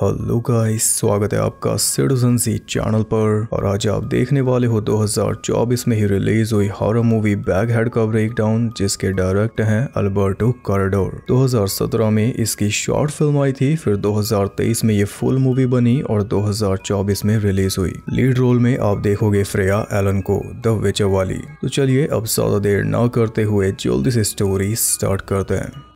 hello guys स्वागत है आपका सिटीजन सी चैनल पर और आज आप देखने वाले हो 2024 में ही रिलीज हुई हॉरर मूवी बैग हेड का ब्रेक डाउन जिसके डायरेक्ट हैं अल्बर्टो कॉरिडोर 2017 में इसकी शॉर्ट फिल्म आई थी फिर 2023 में ये फुल मूवी बनी और 2024 में रिलीज हुई लीड रोल में आप देखोगे फ्रेया एलन को द विचर वाली तो चलिए अब ज्यादा देर न करते हुए जल्दी से स्टोरी स्टार्ट करते हैं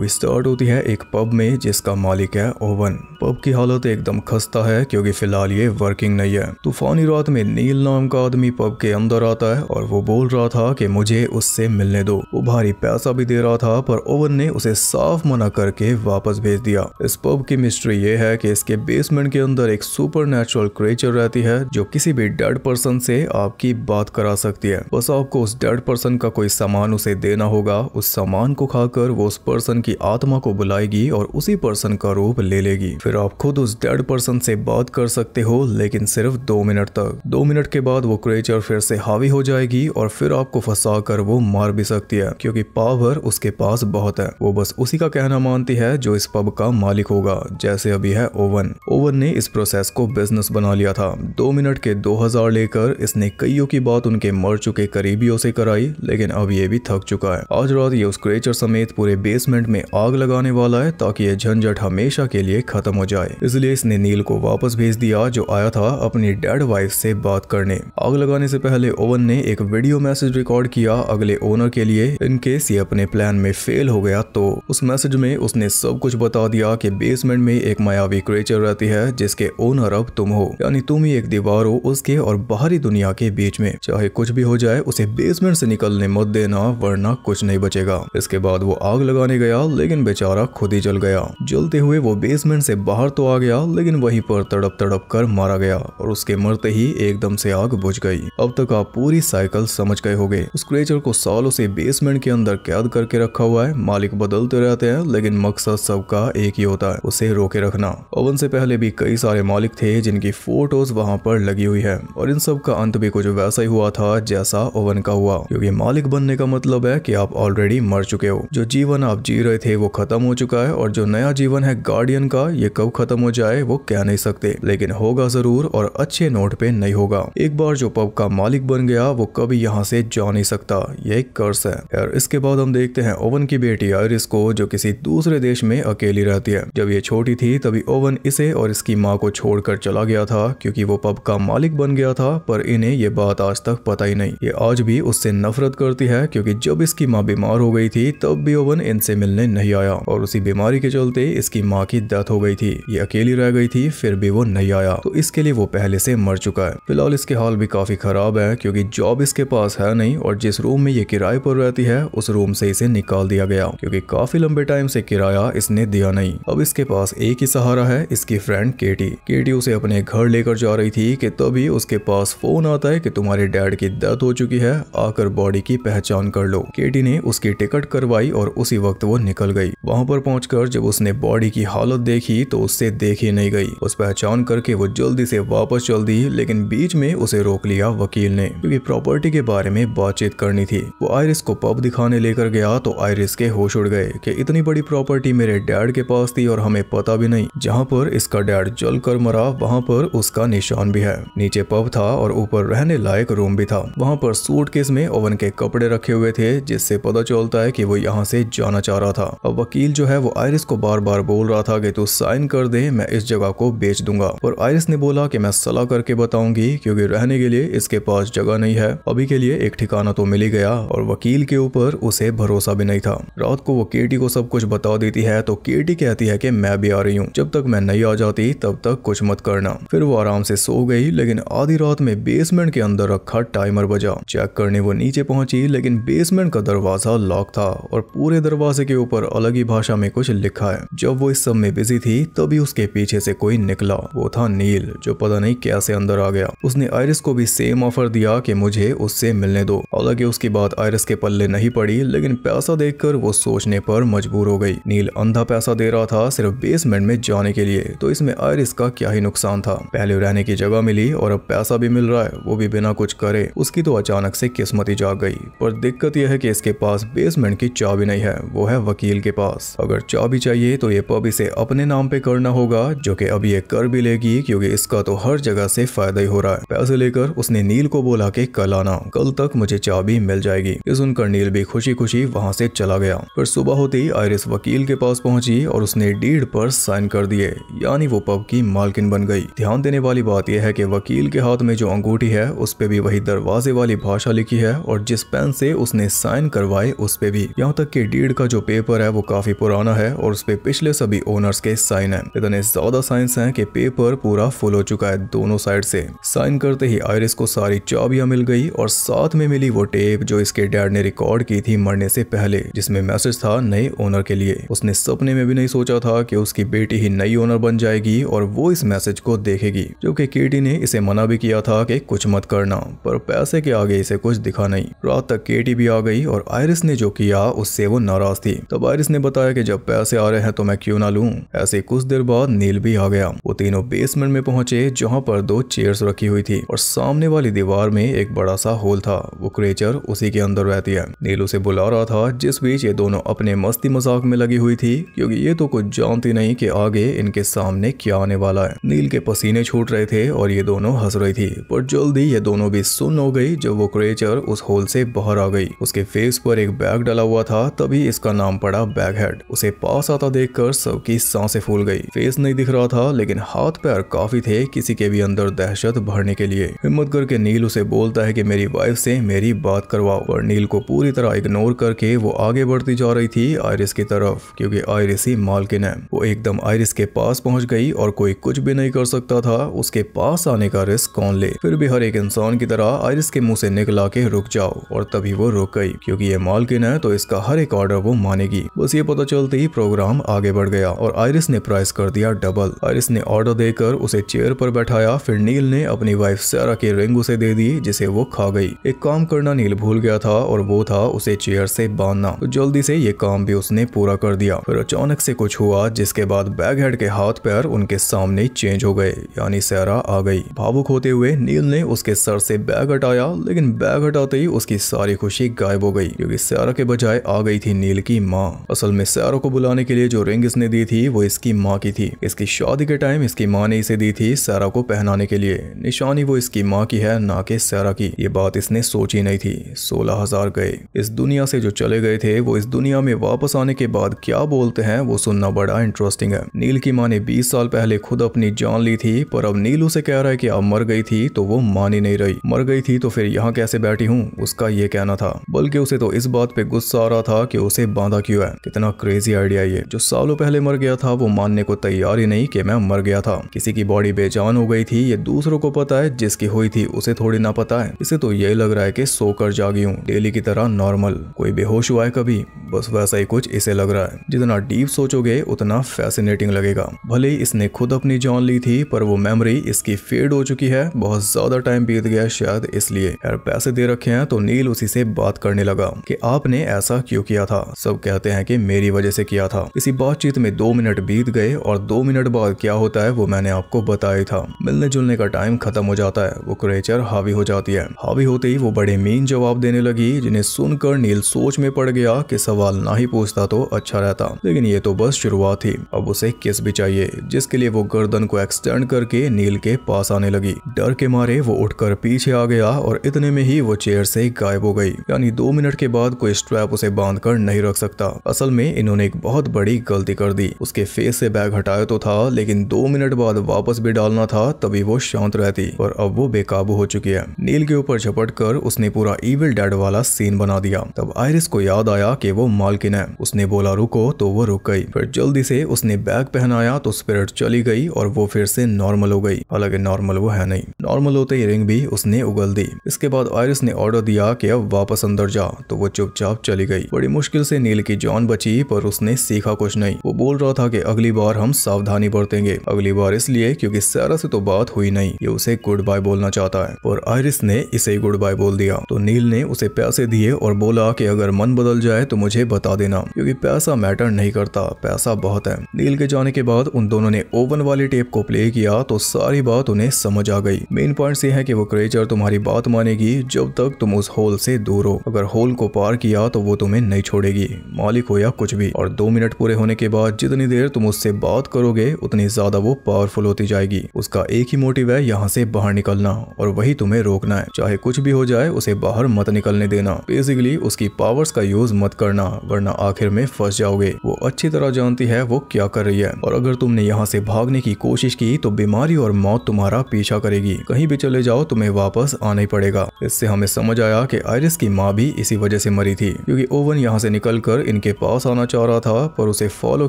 मूवी स्टार्ट होती है एक पब में जिसका मालिक है ओवन पब की हालत एकदम खस्ता है क्योंकि फिलहाल ये वर्किंग नहीं है तूफानी रात में नील नाम का आदमी पब के अंदर आता है और वो बोल रहा था कि मुझे उससे मिलने दो वो भारी पैसा भी दे रहा था पर ओवन ने उसे साफ मना करके वापस भेज दिया इस पब की मिस्ट्री ये है की इसके बेसमेंट के अंदर एक सुपर नेचुरल क्रेचर रहती है जो किसी भी डेड पर्सन से आपकी बात करा सकती है बस आपको उस डेड पर्सन का कोई सामान उसे देना होगा उस सामान को खाकर वो उस पर्सन की आपकी आत्मा को बुलाएगी और उसी पर्सन का रूप ले लेगी फिर आप खुद उस डेड पर्सन से बात कर सकते हो लेकिन सिर्फ दो मिनट तक दो मिनट के बाद वो क्रेचर फिर से हावी हो जाएगी और फिर आपको फंसा कर वो मार भी सकती है क्योंकि पावर उसके पास बहुत है वो बस उसी का कहना मानती है जो इस पब का मालिक होगा जैसे अभी है ओवन ओवन ने इस प्रोसेस को बिजनेस बना लिया था दो मिनट के दो हजार लेकर इसने कईयों की बात उनके मर चुके करीबियों से कराई लेकिन अब ये भी थक चुका है आज रात ये उस क्रेचर समेत पूरे बेसमेंट में में आग लगाने वाला है ताकि यह झंझट हमेशा के लिए खत्म हो जाए इसलिए इसने नील को वापस भेज दिया जो आया था अपनी डेड वाइफ से बात करने आग लगाने से पहले ओवन ने एक वीडियो मैसेज रिकॉर्ड किया अगले ओनर के लिए इनकेस ये अपने प्लान में फेल हो गया तो उस मैसेज में उसने सब कुछ बता दिया की बेसमेंट में एक मायावी क्रेचर रहती है जिसके ओनर अब तुम हो यानी तुम ही एक दीवार हो उसके और बाहरी दुनिया के बीच में चाहे कुछ भी हो जाए उसे बेसमेंट से निकलने मत देना वरना कुछ नहीं बचेगा इसके बाद वो आग लगाने गया लेकिन बेचारा खुद ही जल गया जलते हुए वो बेसमेंट से बाहर तो आ गया लेकिन वहीं पर तड़प तड़प कर मारा गया और उसके मरते ही एकदम से आग बुझ गई अब तक आप पूरी साइकिल समझ गए उस क्रेचर को सालों से बेसमेंट के अंदर कैद करके रखा हुआ है मालिक बदलते रहते हैं लेकिन मकसद सबका एक ही होता है उसे रोके रखना ओवन से पहले भी कई सारे मालिक थे जिनकी फोटोज वहाँ पर लगी हुई है और इन सब का अंत भी कुछ वैसा ही हुआ था जैसा ओवन का हुआ क्योंकि मालिक बनने का मतलब है कि आप ऑलरेडी मर चुके हो जो जीवन आप जी रहे थे वो खत्म हो चुका है और जो नया जीवन है गार्डियन का ये कब खत्म हो जाए वो कह नहीं सकते लेकिन होगा जरूर और अच्छे नोट पे नहीं होगा एक बार जो पब का मालिक बन गया वो कभी यहाँ से जा नहीं सकता ये एक कर्स है और इसके बाद हम देखते हैं ओवन की बेटी आयरिस को जो किसी दूसरे देश में अकेली रहती है जब ये छोटी थी तभी ओवन इसे और इसकी माँ को छोड़कर चला गया था क्योंकि वो पब का मालिक बन गया था पर इन्हें ये बात आज तक पता ही नहीं ये आज भी उससे नफरत करती है क्योंकि जब इसकी माँ बीमार हो गई थी तब भी ओवन इनसे मिलने मिलने नहीं आया और उसी बीमारी के चलते इसकी माँ की डेथ हो गई थी ये अकेली रह गई थी फिर भी वो नहीं आया तो इसके लिए वो पहले से मर चुका है फिलहाल इसके हाल भी काफी खराब है क्योंकि जॉब इसके पास है नहीं और जिस रूम में ये किराए पर रहती है उस रूम से इसे निकाल दिया गया क्योंकि काफी लंबे टाइम से किराया इसने दिया नहीं अब इसके पास एक ही सहारा है इसकी फ्रेंड केटी केटी उसे अपने घर लेकर जा रही थी कि तभी उसके पास फोन आता है कि तुम्हारे डैड की डेथ हो चुकी है आकर बॉडी की पहचान कर लो केटी ने उसकी टिकट करवाई और उसी वक्त वो निकल गई वहां पर पहुंचकर जब उसने बॉडी की हालत देखी तो उससे देखी नहीं गई उस पहचान करके वो जल्दी से वापस चल दी लेकिन बीच में उसे रोक लिया वकील ने क्योंकि प्रॉपर्टी के बारे में बातचीत करनी थी वो आयरिस को पब दिखाने लेकर गया तो आयरिस के होश उड़ गए कि इतनी बड़ी प्रॉपर्टी मेरे डैड के पास थी और हमें पता भी नहीं जहाँ पर इसका डैड जल कर मरा वहाँ पर उसका निशान भी है नीचे पब था और ऊपर रहने लायक रूम भी था वहाँ पर सूट में ओवन के कपड़े रखे हुए थे जिससे पता चलता है की वो यहाँ से जाना चाह रहा था था अब वकील जो है वो आयरिस को बार बार बोल रहा था कि तू साइन कर दे मैं इस जगह को बेच दूंगा और आयरिस ने बोला कि मैं सलाह करके बताऊंगी क्योंकि रहने के लिए इसके पास जगह नहीं है अभी के लिए एक ठिकाना तो मिल ही गया और वकील के ऊपर उसे भरोसा भी नहीं था रात को वो केटी को सब कुछ बता देती है तो केटी कहती है कि मैं भी आ रही हूँ जब तक मैं नहीं आ जाती तब तक कुछ मत करना फिर वो आराम से सो गई लेकिन आधी रात में बेसमेंट के अंदर रखा टाइमर बजा चेक करने वो नीचे पहुंची लेकिन बेसमेंट का दरवाजा लॉक था और पूरे दरवाजे के ऊपर ऊपर अलग ही भाषा में कुछ लिखा है जब वो इस सब में बिजी थी तभी उसके पीछे से कोई निकला वो था नील जो पता नहीं कैसे अंदर आ गया उसने आयरिस को भी सेम ऑफर दिया कि मुझे उससे मिलने दो हालांकि उसकी बात आयरस के पल्ले नहीं पड़ी लेकिन पैसा देखकर वो सोचने पर मजबूर हो गई नील अंधा पैसा दे रहा था सिर्फ बेसमेंट में जाने के लिए तो इसमें आयरिस का क्या ही नुकसान था पहले रहने की जगह मिली और अब पैसा भी मिल रहा है वो भी बिना कुछ करे उसकी तो अचानक से किस्मत ही जाग गई पर दिक्कत यह है कि इसके पास बेसमेंट की चाबी नहीं है वो है वकील वकील के पास अगर चाबी चाहिए तो ये पब इसे अपने नाम पे करना होगा जो कि अब ये कर भी लेगी क्योंकि इसका तो हर जगह से फायदा ही हो रहा है पैसे लेकर उसने नील को बोला कि कल आना कल तक मुझे चाबी मिल जाएगी ये सुनकर नील भी खुशी खुशी वहाँ से चला गया पर सुबह होती आयरिस वकील के पास पहुँची और उसने डीड पर साइन कर दिए यानी वो पब की मालकिन बन गई ध्यान देने वाली बात यह है की वकील के हाथ में जो अंगूठी है उस पे भी वही दरवाजे वाली भाषा लिखी है और जिस पेन से उसने साइन करवाए उस पे भी यहाँ तक कि डीड का जो पेपर पेपर है वो काफी पुराना है और उसपे पिछले सभी ओनर्स के साइन है इतने ज्यादा साइंस है की पेपर पूरा फुल हो चुका है दोनों साइड से साइन करते ही आयरिस को सारी चाबियां मिल गई और साथ में मिली वो टेप जो इसके डैड ने रिकॉर्ड की थी मरने से पहले जिसमें मैसेज था नए ओनर के लिए उसने सपने में भी नहीं सोचा था कि उसकी बेटी ही नई ओनर बन जाएगी और वो इस मैसेज को देखेगी जो कि केटी ने इसे मना भी किया था कि कुछ मत करना पर पैसे के आगे इसे कुछ दिखा नहीं रात तक केटी भी आ गई और आयरिस ने जो किया उससे वो नाराज थी तो अब आयरिस ने बताया कि जब पैसे आ रहे हैं तो मैं क्यों ना लूं ऐसे कुछ देर बाद नील भी आ गया वो तीनों बेसमेंट में पहुंचे जहां पर दो चेयर्स रखी हुई थी और सामने वाली दीवार में एक बड़ा सा होल था वो क्रेचर उसी के अंदर रहती है नील उसे बुला रहा था जिस बीच ये दोनों अपने मस्ती मजाक में लगी हुई थी क्योंकि ये तो कुछ जानती नहीं की आगे इनके सामने क्या आने वाला है नील के पसीने छूट रहे थे और ये दोनों हंस रही थी पर जल्दी ये दोनों भी सुन हो गई जब वो क्रेचर उस होल से बाहर आ गई उसके फेस पर एक बैग डाला हुआ था तभी इसका नाम पड़ा बड़ा बैग हेड उसे पास आता देख कर सबकी सांसे फूल गई फेस नहीं दिख रहा था लेकिन हाथ पैर काफी थे किसी के भी अंदर दहशत भरने के लिए हिम्मत करके नील उसे बोलता है की मेरी वाइफ से मेरी बात करवाओ और नील को पूरी तरह इग्नोर करके वो आगे बढ़ती जा रही थी आयरिस की तरफ क्यूँकी आयरिस ही मालकिन है वो एकदम आयरिस के पास पहुँच गई और कोई कुछ भी नहीं कर सकता था उसके पास आने का रिस्क कौन ले फिर भी हर एक इंसान की तरह आयरिस के मुंह से निकला के रुक जाओ और तभी वो रुक गई क्योंकि ये मालकिन है तो इसका हर एक ऑर्डर वो मानेगी जाएगी बस ये पता चलते ही प्रोग्राम आगे बढ़ गया और आयरिस ने प्राइस कर दिया डबल आयरिस ने ऑर्डर देकर उसे चेयर पर बैठाया फिर नील ने अपनी वाइफ सारा की रिंग उसे दे दी जिसे वो खा गई एक काम करना नील भूल गया था और वो था उसे चेयर से बांधना तो जल्दी से ये काम भी उसने पूरा कर दिया फिर अचानक से कुछ हुआ जिसके बाद बैग हेड के हाथ पैर उनके सामने चेंज हो गए यानी सारा आ गई भावुक होते हुए नील ने उसके सर से बैग हटाया लेकिन बैग हटाते ही उसकी सारी खुशी गायब हो गई क्योंकि सारा के बजाय आ गई थी नील की माँ माँ असल में सारो को बुलाने के लिए जो रिंग इसने दी थी वो इसकी माँ की थी इसकी शादी के टाइम इसकी माँ ने इसे दी थी सारा को पहनाने के लिए निशानी वो इसकी माँ की है ना कि सारा की ये बात इसने सोची नहीं थी सोलह हजार गए इस दुनिया से जो चले गए थे वो इस दुनिया में वापस आने के बाद क्या बोलते हैं वो सुनना बड़ा इंटरेस्टिंग है नील की माँ ने बीस साल पहले खुद अपनी जान ली थी पर अब नील उसे कह रहा है की अब मर गई थी तो वो मान ही नहीं रही मर गई थी तो फिर यहाँ कैसे बैठी हूँ उसका ये कहना था बल्कि उसे तो इस बात पे गुस्सा आ रहा था कि उसे बांधा क्यों है कितना क्रेजी आइडिया ये जो सालों पहले मर गया था वो मानने को तैयार ही नहीं कि मैं मर गया था किसी की बॉडी बेजान हो गई थी ये दूसरों को पता है जिसकी हुई थी उसे थोड़ी ना पता है इसे तो यही लग रहा है की सोकर जागी हूँ डेली की तरह नॉर्मल कोई बेहोश हुआ है कभी बस वैसा ही कुछ इसे लग रहा है जितना डीप सोचोगे उतना फैसिनेटिंग लगेगा भले ही इसने खुद अपनी जान ली थी पर वो मेमोरी इसकी फेड हो चुकी है बहुत ज्यादा टाइम बीत गया शायद इसलिए यार पैसे दे रखे हैं तो नील उसी से बात करने लगा कि आपने ऐसा क्यों किया था सब कहते कहते हैं कि मेरी वजह से किया था इसी बातचीत में दो मिनट बीत गए और दो मिनट बाद क्या होता है वो मैंने आपको बताया था मिलने जुलने का टाइम खत्म हो जाता है वो क्रेचर हावी हो जाती है हावी होते ही वो बड़े मीन जवाब देने लगी जिन्हें सुनकर नील सोच में पड़ गया कि सवाल ना ही पूछता तो अच्छा रहता लेकिन ये तो बस शुरुआत थी अब उसे किस भी चाहिए जिसके लिए वो गर्दन को एक्सटेंड करके नील के पास आने लगी डर के मारे वो उठकर पीछे आ गया और इतने में ही वो चेयर से गायब हो गई यानी दो मिनट के बाद कोई स्ट्रैप उसे बांध कर नहीं रख सकता असल में इन्होंने एक बहुत बड़ी गलती कर दी उसके फेस से बैग हटाया तो था लेकिन दो मिनट बाद वापस भी डालना था तभी वो शांत रहती और अब वो बेकाबू हो चुकी है नील के ऊपर झपट कर उसने पूरा ईविल डेड वाला सीन बना दिया तब आयरिस को याद आया कि वो मालकिन है उसने बोला रुको तो वो रुक गई फिर जल्दी से उसने बैग पहनाया तो स्पिरिट चली गई और वो फिर से नॉर्मल हो गई हालांकि नॉर्मल वो है नहीं नॉर्मल होते ही रिंग भी उसने उगल दी इसके बाद आयरिस ने ऑर्डर दिया कि अब वापस अंदर जा तो वो चुपचाप चली गई बड़ी मुश्किल से नील की जान बची पर उसने सीखा कुछ नहीं वो बोल रहा था कि अगली बार हम सावधानी बरतेंगे अगली बार इसलिए क्योंकि सारा से तो बात हुई नहीं ये उसे गुड बाय बोलना चाहता है और आयरिस ने इसे गुड बाय बोल दिया तो नील ने उसे पैसे दिए और बोला की अगर मन बदल जाए तो मुझे बता देना क्यूँकी पैसा मैटर नहीं करता पैसा बहुत है नील के जाने के बाद उन दोनों ने ओवन वाले टेप को प्ले किया तो सारी बात उन्हें समझ आ गई मेन पॉइंट ये है कि वो क्रेचर तुम्हारी बात मानेगी जब तक तुम उस होल से दूर हो अगर होल को पार किया तो वो तुम्हें नहीं छोड़ेगी मालिक हो या कुछ भी और दो मिनट पूरे होने के बाद जितनी देर तुम उससे बात करोगे उतनी ज्यादा वो पावरफुल होती जाएगी उसका एक ही मोटिव है यहाँ से बाहर निकलना और वही तुम्हें रोकना है चाहे कुछ भी हो जाए उसे बाहर मत निकलने देना बेसिकली उसकी पावर्स का यूज मत करना वरना आखिर में फंस जाओगे वो अच्छी तरह जानती है वो क्या कर रही है और अगर तुमने यहाँ से भागने की कोशिश की तो बीमारी और मौत तुम्हारा पीछा करेगी कहीं भी चले जाओ तुम्हें वापस आना ही पड़ेगा इससे हमें समझ आया कि आयरिस की माँ भी इसी वजह से मरी थी क्योंकि ओवन यहाँ से निकल कर इन उनके पास आना चाह रहा था पर उसे फॉलो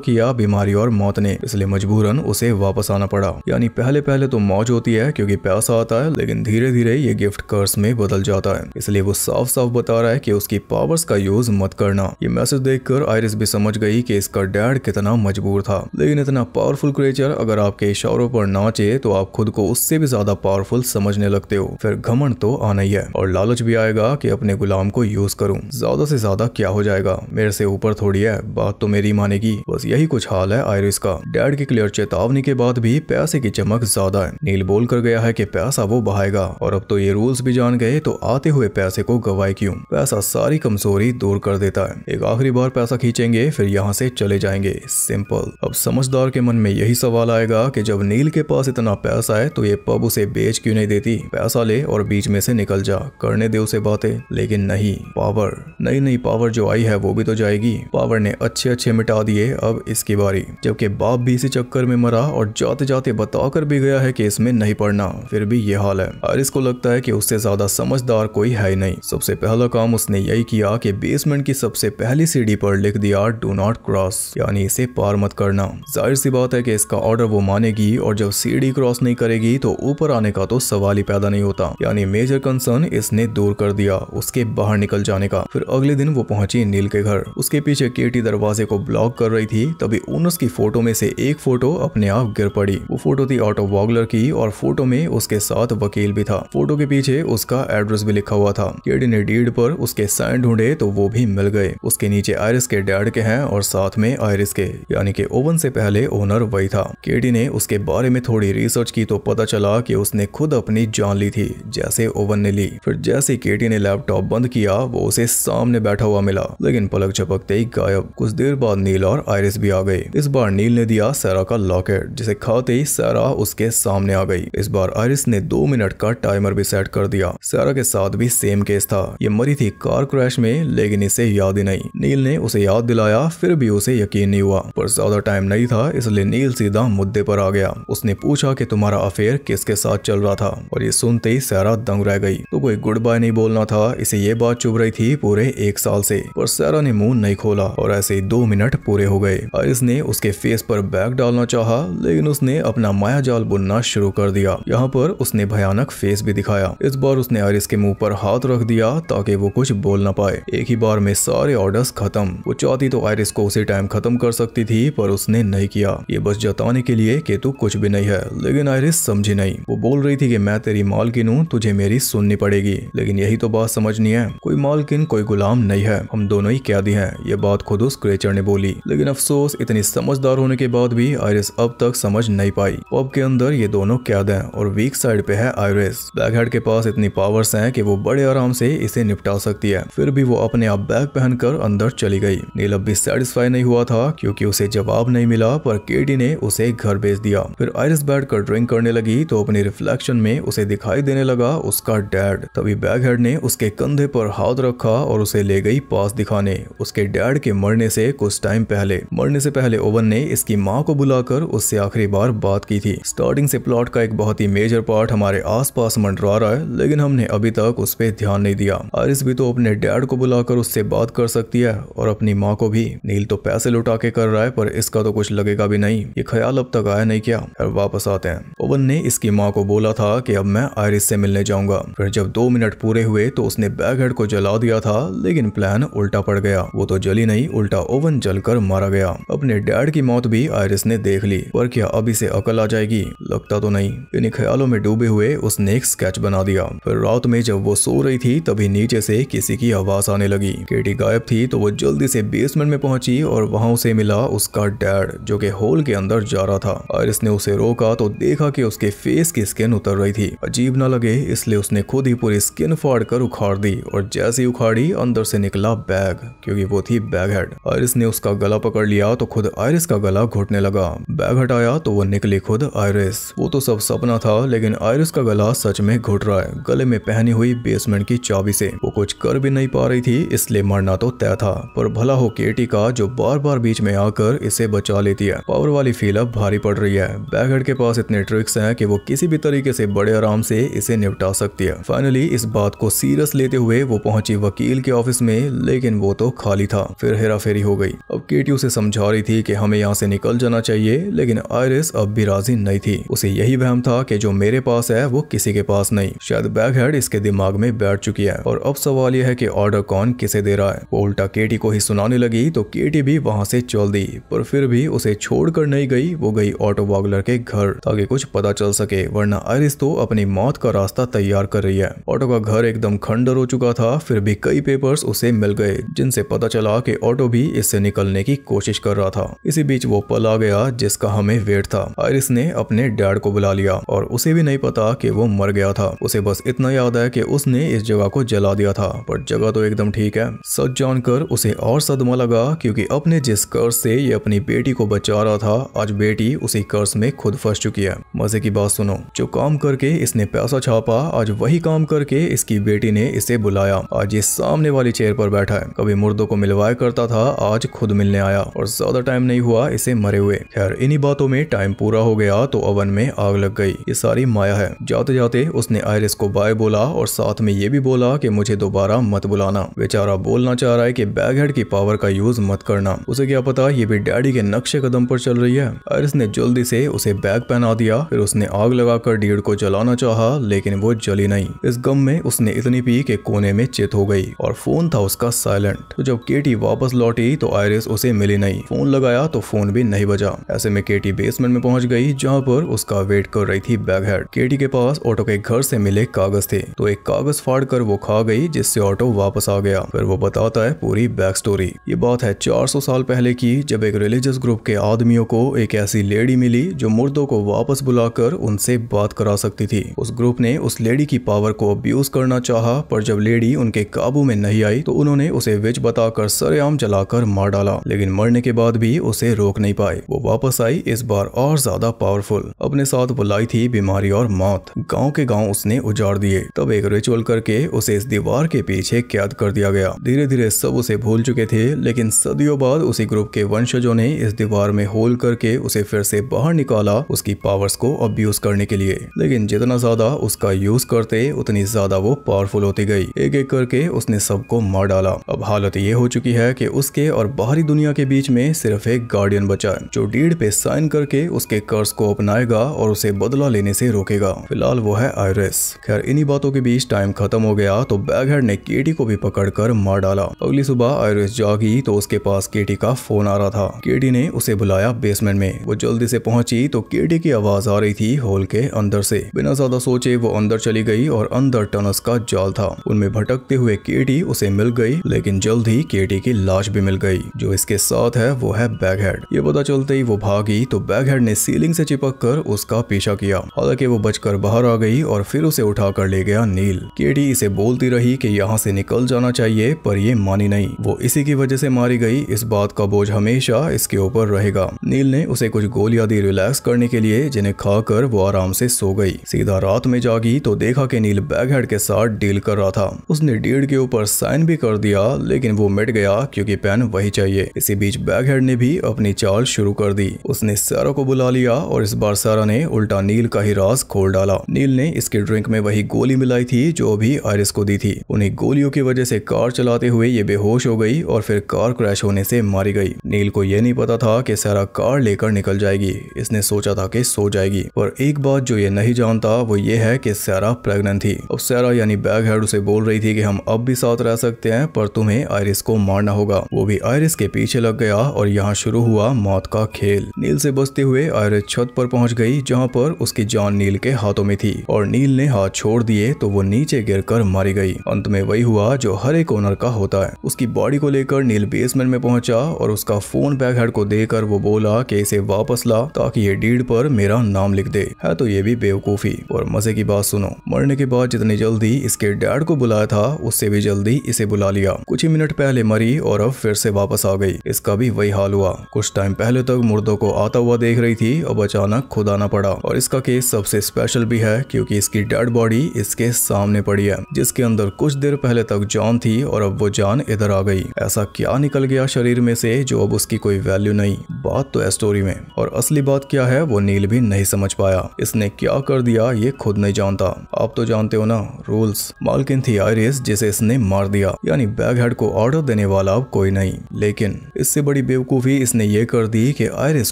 किया बीमारी और मौत ने इसलिए मजबूरन उसे वापस आना पड़ा यानी पहले पहले तो मौज होती है क्योंकि पैसा आता है लेकिन धीरे धीरे ये गिफ्ट कर्स में बदल जाता है इसलिए वो साफ साफ बता रहा है की उसकी पावर्स का यूज मत करना ये मैसेज कर आयरिस भी समझ गई की इसका डैड कितना मजबूर था लेकिन इतना पावरफुल क्रिएचर अगर आपके इशारों पर नाचे तो आप खुद को उससे भी ज्यादा पावरफुल समझने लगते हो फिर घमंड तो आना ही है और लालच भी आएगा कि अपने गुलाम को यूज करूं ज्यादा से ज्यादा क्या हो जाएगा मेरे से ऊपर थोड़ी है बात तो मेरी मानेगी बस यही कुछ हाल है आयरिस का डैड की क्लियर चेतावनी के बाद भी पैसे की चमक ज्यादा है नील बोल कर गया है की पैसा वो बहाएगा और अब तो ये रूल्स भी जान गए तो आते हुए पैसे को गवाए क्यूँ पैसा सारी कमजोरी दूर कर देता है एक आखिरी बार पैसा खींचेंगे फिर यहाँ से चले जाएंगे सिंपल अब समझदार के मन में यही सवाल आएगा कि जब नील के पास इतना पैसा है तो ये पब उसे बेच क्यों नहीं देती पैसा ले और बीच में से निकल जा करने दे उसे बातें लेकिन नहीं पावर नई नई पावर जो आई है वो भी तो जाएगी जाएगी पावर ने अच्छे अच्छे मिटा दिए अब इसकी बारी जबकि बाप भी इसी चक्कर में मरा और जाते जाते बताकर भी गया है कि इसमें नहीं पढ़ना फिर भी ये हाल है हारिस को लगता है कि उससे ज्यादा समझदार कोई है नहीं सबसे पहला काम उसने यही किया कि बेसमेंट की सबसे पहली सीढ़ी पर लिख दिया डू नॉट क्रॉस यानी इसे पार मत करना जाहिर सी बात है की इसका ऑर्डर वो मानेगी और जब सीढ़ी क्रॉस नहीं करेगी तो ऊपर आने का तो सवाल ही पैदा नहीं होता यानी मेजर कंसर्न इसने दूर कर दिया उसके बाहर निकल जाने का फिर अगले दिन वो पहुंची नील के घर उस जिसके पीछे केटी दरवाजे को ब्लॉक कर रही थी तभी ओनस की फोटो में से एक फोटो अपने आप गिर पड़ी वो फोटो थी ऑटो वॉगलर की और फोटो में उसके साथ वकील भी था फोटो के पीछे उसका एड्रेस भी लिखा हुआ था केटी ने डीड पर उसके साइन ढूंढे तो वो भी मिल गए उसके नीचे आयरिस के डैड के हैं और साथ में आयरिस के यानी के ओवन से पहले ओनर वही था केटी ने उसके बारे में थोड़ी रिसर्च की तो पता चला की उसने खुद अपनी जान ली थी जैसे ओवन ने ली फिर जैसे केटी ने लैपटॉप बंद किया वो उसे सामने बैठा हुआ मिला लेकिन पलक झपक वक्त ही गायब कुछ देर बाद नील और आयरिस भी आ गई इस बार नील ने दिया सारा का लॉकेट जिसे खाते ही सारा उसके सामने आ गई इस बार आयरिस ने दो मिनट का टाइमर भी सेट कर दिया सारा के साथ भी सेम केस था ये मरी थी कार क्रैश में लेकिन इसे याद ही नहीं नील ने उसे याद दिलाया फिर भी उसे यकीन नहीं हुआ पर ज्यादा टाइम नहीं था इसलिए नील सीधा मुद्दे पर आ गया उसने पूछा कि तुम्हारा अफेयर किसके साथ चल रहा था और ये सुनते ही सारा दंग रह गई तो कोई गुड बाय नहीं बोलना था इसे ये बात चुभ रही थी पूरे एक साल से पर सारा ने मुंह नहीं खोला और ऐसे ही दो मिनट पूरे हो गए आरिस ने उसके फेस पर बैग डालना चाह लेकिन उसने अपना माया जाल बुनना शुरू कर दिया यहाँ पर उसने भयानक फेस भी दिखाया इस बार उसने आरिस के मुंह पर हाथ रख दिया ताकि वो कुछ बोल ना पाए एक ही बार में सारे ऑर्डर्स खत्म वो चाहती तो आयरिस को उसी टाइम खत्म कर सकती थी थी पर उसने नहीं किया ये बस जताने के लिए कि तू कुछ भी नहीं है लेकिन आयरिस समझी नहीं वो बोल रही थी कि मैं तेरी मालकिन हूँ तुझे मेरी सुननी पड़ेगी लेकिन यही तो बात समझनी है कोई मालकिन कोई गुलाम नहीं है हम दोनों ही कैदी है ये बात खुद उस क्रेचर ने बोली लेकिन अफसोस इतनी समझदार होने के बाद भी आयरिस अब तक समझ नहीं पाई पब के अंदर ये दोनों कैद है और वीक साइड पे है आयरिस बैकहेड के पास इतनी पावर्स हैं कि वो बड़े आराम से इसे निपटा सकती है फिर भी वो अपने आप बैग पहनकर अंदर चली गई नीलब भी सेटिस्फाई नहीं हुआ था क्यूँकी उसे उसे जवाब नहीं मिला पर केडी ने उसे घर भेज दिया फिर आयरस बैठ कर ड्रिंक करने लगी तो अपने रिफ्लेक्शन में उसे दिखाई देने लगा उसका डैड तभी बैग हेड ने उसके कंधे पर हाथ रखा और उसे ले गई पास दिखाने उसके डैड के मरने से कुछ टाइम पहले मरने से पहले ओवन ने इसकी माँ को बुलाकर उससे आखिरी बार बात की थी स्टार्टिंग से प्लॉट का एक बहुत ही मेजर पार्ट हमारे पास मंडरा रहा है लेकिन हमने अभी तक उस पर ध्यान नहीं दिया आयरिस भी तो अपने डैड को बुलाकर उससे बात कर सकती है और अपनी माँ को भी नील तो पैसे लुटा के कर रहा है पर इसका तो कुछ लगेगा भी नहीं ये ख्याल अब तक आया नहीं क्या घर वापस आते हैं ओवन ने इसकी माँ को बोला था कि अब मैं आयरिस से मिलने जाऊंगा फिर जब दो मिनट पूरे हुए तो उसने हेड को जला दिया था लेकिन प्लान उल्टा पड़ गया वो तो जली नहीं उल्टा ओवन जल मारा गया अपने डैड की मौत भी आयरिस ने देख ली पर क्या अब इसे अकल आ जाएगी लगता तो नहीं इन्हीं ख्यालों में डूबे हुए उसने एक स्केच बना दिया फिर रात में जब वो सो रही थी तभी नीचे से किसी की आवाज आने लगी केटी गायब थी तो वो जल्दी से बेसमेंट में पहुंची और वहां उसे मिला उस उसका डैड जो कि होल के अंदर जा रहा था आयरिस ने उसे रोका तो देखा कि उसके फेस की स्किन उतर रही थी अजीब ना लगे इसलिए उसने खुद ही पूरी स्किन फाड़ कर उखाड़ दी और जैसी उखाड़ी अंदर से निकला बैग क्योंकि वो थी बैग हेड आयरिस ने उसका गला पकड़ लिया तो खुद आयरिस का गला घुटने लगा बैग हटाया तो वो निकली खुद आयरिस वो तो सब सपना था लेकिन आयरिस का गला सच में घुट रहा है गले में पहनी हुई बेसमेंट की चाबी से वो कुछ कर भी नहीं पा रही थी इसलिए मरना तो तय था पर भला हो केटी का जो बार बार बीच में आकर कर इसे बचा लेती है पावर वाली फील अब भारी पड़ रही है बैगहेड के पास इतने ट्रिक्स हैं कि वो किसी भी तरीके से बड़े आराम से इसे निपटा सकती है फाइनली इस बात को सीरियस लेते हुए वो पहुंची वकील के ऑफिस में लेकिन वो तो खाली था फिर हेरा फेरी हो गई अब केटी उसे समझा रही थी की हमें यहाँ से निकल जाना चाहिए लेकिन आयरिस अब भी राजी नहीं थी उसे यही वहम था की जो मेरे पास है वो किसी के पास नहीं शायद बैगहेड इसके दिमाग में बैठ चुकी है और अब सवाल यह है की ऑर्डर कौन किसे दे रहा है वो उल्टा केटी को ही सुनाने लगी तो केटी भी वहाँ से चल दी पर फिर भी उसे छोड़कर नहीं गई वो गई ऑटो वॉगलर के घर ताकि कुछ पता चल सके वरना आयरिस तो अपनी मौत का रास्ता तैयार कर रही है ऑटो का घर एकदम खंडर हो चुका था फिर भी कई पेपर्स उसे मिल गए जिनसे पता चला कि ऑटो भी इससे निकलने की कोशिश कर रहा था इसी बीच वो पल आ गया जिसका हमें वेट था आयरिस ने अपने डैड को बुला लिया और उसे भी नहीं पता कि वो मर गया था उसे बस इतना याद है कि उसने इस जगह को जला दिया था पर जगह तो एकदम ठीक है सच जानकर उसे और सदमा लगा क्योंकि अपने जिस कर्ज से ये अपनी बेटी को बचा रहा था आज बेटी उसी कर्ज में खुद फंस चुकी है मजे की बात सुनो जो काम करके इसने पैसा छापा आज वही काम करके इसकी बेटी ने इसे बुलाया आज ये सामने वाली चेयर पर बैठा है कभी मुर्दों को मिलवाया करता था आज खुद मिलने आया और ज्यादा टाइम नहीं हुआ इसे मरे हुए खैर इन्हीं बातों में टाइम पूरा हो गया तो अवन में आग लग गई ये सारी माया है जाते जाते उसने आयरिस को बाय बोला और साथ में ये भी बोला कि मुझे दोबारा मत बुलाना बेचारा बोलना चाह रहा है कि हेड की पावर का यूज मत करना उसे क्या पता ये भी डैडी के नक्शे कदम पर चल रही है और ने जल्दी से उसे बैग पहना दिया फिर उसने आग लगाकर डीड को जलाना चाहा लेकिन वो जली नहीं इस गम में उसने इतनी पी के कोने में चेत हो गई और फोन था उसका साइलेंट तो जब केटी वापस लौटी तो आयरिस उसे मिली नहीं फोन लगाया तो फोन भी नहीं बजा ऐसे में केटी बेसमेंट में पहुंच गई जहां पर उसका वेट कर रही थी बैग हेड केटी के पास ऑटो के घर से मिले कागज थे तो एक कागज फाड़ कर वो खा गई जिससे ऑटो वापस आ गया फिर वो बताता है पूरी बैक स्टोरी ये बात है चार साल पहले की जब जब एक रिलीजियस ग्रुप के आदमियों को एक ऐसी लेडी मिली जो मुर्दों को वापस बुलाकर उनसे बात करा सकती थी उस ग्रुप ने उस लेडी की पावर को अब्यूज करना चाहा पर जब लेडी उनके काबू में नहीं आई तो उन्होंने उसे विच बताकर सरेआम जलाकर मार डाला लेकिन मरने के बाद भी उसे रोक नहीं पाए वो वापस आई इस बार और ज्यादा पावरफुल अपने साथ बुलाई थी बीमारी और मौत गाँव के गाँव उसने उजाड़ दिए तब एक रिचुअल करके उसे इस दीवार के पीछे कैद कर दिया गया धीरे धीरे सब उसे भूल चुके थे लेकिन सदियों बाद उसी ग्रुप के वंश वंशजों ने इस दीवार में होल करके उसे फिर से बाहर निकाला उसकी पावर्स को यूज करने के लिए लेकिन जितना ज्यादा उसका यूज करते उतनी ज्यादा वो पावरफुल होती गई एक एक करके उसने सबको मार डाला अब हालत ये हो चुकी है कि उसके और बाहरी दुनिया के बीच में सिर्फ एक गार्डियन बचा है जो डीड पे साइन करके उसके कर्ज को अपनाएगा और उसे बदला लेने से रोकेगा फिलहाल वो है आयरस खैर इन्हीं बातों के बीच टाइम खत्म हो गया तो बैगहेड ने केटी को भी पकड़कर मार डाला अगली सुबह आयरस जागी तो उसके पास केटी का फोन आ रहा था था केडी ने उसे बुलाया बेसमेंट में वो जल्दी से पहुंची तो केडी की आवाज आ रही थी हॉल के अंदर से बिना ज्यादा सोचे वो अंदर चली गई और अंदर टनस का जाल था उनमें भटकते हुए केडी उसे मिल गई लेकिन जल्द ही केडी की लाश भी मिल गई जो इसके साथ है वो है बैग हेड ये पता चलते ही वो भागी तो बैग हेड ने सीलिंग से चिपक कर उसका पीछा किया हालांकि वो बचकर बाहर आ गई और फिर उसे उठाकर ले गया नील केडी इसे बोलती रही कि यहाँ से निकल जाना चाहिए पर ये मानी नहीं वो इसी की वजह से मारी गई इस बात का बोझ हमेशा हमेशा इसके ऊपर रहेगा नील ने उसे कुछ गोलियां दी रिलैक्स करने के लिए जिन्हें खाकर वो आराम से सो गई सीधा रात में जागी तो देखा कि नील बैगहेड के साथ डील कर रहा था उसने डील के ऊपर साइन भी कर दिया लेकिन वो मिट गया क्योंकि पेन वही चाहिए इसी बीच बैगहेड ने भी अपनी चाल शुरू कर दी उसने सारा को बुला लिया और इस बार सारा ने उल्टा नील का ही राज खोल डाला नील ने इसके ड्रिंक में वही गोली मिलाई थी जो अभी आयरिस को दी थी उन्हें गोलियों की वजह से कार चलाते हुए ये बेहोश हो गई और फिर कार क्रैश होने से मारी गई नील को को ये नहीं पता था कि सारा कार लेकर निकल जाएगी इसने सोचा था कि सो जाएगी पर एक बात जो ये नहीं जानता वो ये है कि सारा प्रेग्नेंट थी अब सारा यानी बैग हेड उसे बोल रही थी कि हम अब भी साथ रह सकते हैं पर तुम्हें आयरिस को मारना होगा वो भी आयरिस के पीछे लग गया और यहाँ शुरू हुआ मौत का खेल नील से बचते हुए आयरिस छत पर पहुंच गई जहाँ पर उसकी जान नील के हाथों में थी और नील ने हाथ छोड़ दिए तो वो नीचे गिर मारी गई अंत में वही हुआ जो हर एक ओनर का होता है उसकी बॉडी को लेकर नील बेसमेंट में पहुंचा और उसका फोन ब्राउन बैग हेड को देकर वो बोला कि इसे वापस ला ताकि ये डीड पर मेरा नाम लिख दे है तो ये भी बेवकूफ़ी और मज़े की बात सुनो मरने के बाद जितनी जल्दी इसके डैड को बुलाया था उससे भी जल्दी इसे बुला लिया कुछ ही मिनट पहले मरी और अब फिर से वापस आ गई इसका भी वही हाल हुआ कुछ टाइम पहले तक मुर्दों को आता हुआ देख रही थी अब अचानक खुद आना पड़ा और इसका केस सबसे स्पेशल भी है क्योंकि इसकी डेड बॉडी इसके सामने पड़ी है जिसके अंदर कुछ देर पहले तक जान थी और अब वो जान इधर आ गई ऐसा क्या निकल गया शरीर में से जो अब उसके इसकी कोई वैल्यू नहीं बात तो है स्टोरी में और असली बात क्या है वो नील भी नहीं समझ पाया इसने क्या कर दिया ये खुद नहीं जानता आप तो जानते हो ना रूल्स मालकिन थी आयरिस जिसे इसने मार दिया यानी बैग हेड को ऑर्डर देने वाला अब कोई नहीं लेकिन इससे बड़ी बेवकूफी इसने ये कर दी की आयरिस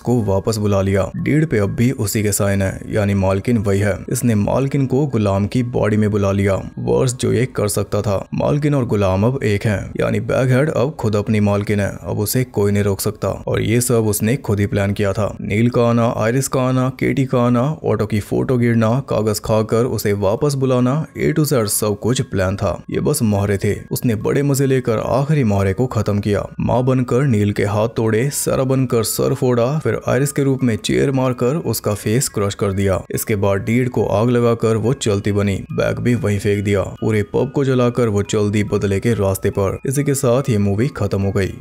को वापस बुला लिया डीढ़ पे अब भी उसी के साइन है यानी मालकिन वही है इसने मालकिन को गुलाम की बॉडी में बुला लिया वर्ष जो ये कर सकता था मालकिन और गुलाम अब एक है यानी बैग हेड अब खुद अपनी मालकिन है अब उसे कोई नहीं रोक सकता सकता और ये सब उसने खुद ही प्लान किया था नील का आना आयरिस का आना केटी का आना ऑटो की फोटो गिरना कागज खाकर उसे वापस बुलाना ए टू जेड सब कुछ प्लान था ये बस मोहरे थे उसने बड़े मजे लेकर आखिरी मोहरे को खत्म किया माँ बनकर नील के हाथ तोड़े सरा बनकर सर फोड़ा फिर आयरिस के रूप में चेयर मारकर उसका फेस क्रश कर दिया इसके बाद डीड को आग लगाकर वो चलती बनी बैग भी वहीं फेंक दिया पूरे पब को जलाकर वो चल दी बदले के रास्ते पर इसी के साथ ये मूवी खत्म हो गई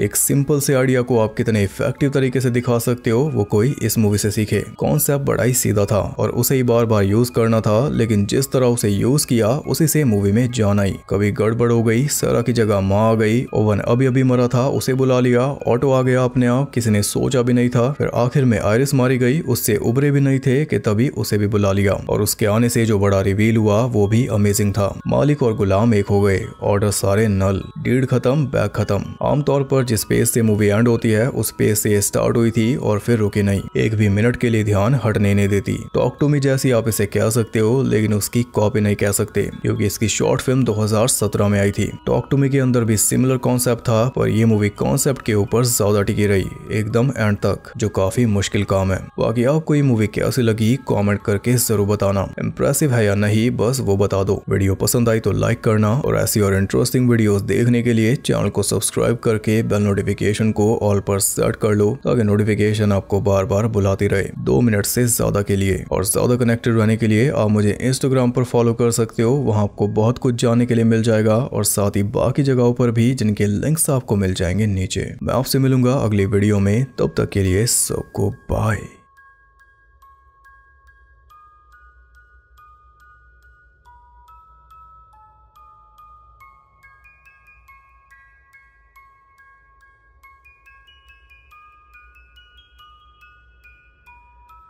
एक सिंपल से आइडिया को आप कितने इफेक्टिव तरीके से दिखा सकते हो वो कोई इस मूवी से सीखे कॉन्सेप्ट बड़ा ही सीधा था और उसे ही बार बार यूज करना था लेकिन जिस तरह उसे यूज किया उसी से मूवी में जान आई कभी गड़बड़ हो गई सरा की जगह माँ आ गई ओवन अभी अभी मरा था उसे बुला लिया ऑटो आ गया अपने आप किसी ने सोचा भी नहीं था फिर आखिर में आयरिस मारी गई उससे उभरे भी नहीं थे कि तभी उसे भी बुला लिया और उसके आने से जो बड़ा रिवील हुआ वो भी अमेजिंग था मालिक और गुलाम एक हो गए ऑर्डर सारे नल डीड खत्म बैग खत्म आमतौर पर और जिस पेज से मूवी एंड होती है उस पेज से स्टार्ट हुई थी और फिर रुकी नहीं एक भी मिनट के लिए ध्यान हटने नहीं देती टॉक टू मी जैसी आप इसे कह सकते हो लेकिन उसकी कॉपी नहीं कह सकते क्योंकि इसकी शॉर्ट फिल्म 2017 में आई थी टॉक टू मी के अंदर भी सिमिलर कॉन्सेप्ट था पर यह मूवी कॉन्सेप्ट के ऊपर ज्यादा टिकी रही एकदम एंड तक जो काफी मुश्किल काम है बाकी आपको ये मूवी कैसी लगी कॉमेंट करके जरूर बताना इम्प्रेसिव है या नहीं बस वो बता दो वीडियो पसंद आई तो लाइक करना और ऐसी और इंटरेस्टिंग वीडियोस देखने के लिए चैनल को सब्सक्राइब करके बेल नोटिफिकेशन को ऑल पर सेट कर लो ताकि नोटिफिकेशन आपको बार बार बुलाती रहे दो मिनट से ज्यादा के लिए और ज्यादा कनेक्टेड रहने के लिए आप मुझे इंस्टाग्राम पर फॉलो कर सकते हो वहाँ आपको बहुत कुछ जानने के लिए मिल जाएगा और साथ ही बाकी जगहों पर भी जिनके लिंक्स आपको मिल जाएंगे नीचे मैं आपसे मिलूंगा अगली वीडियो में तब तक के लिए सबको बाय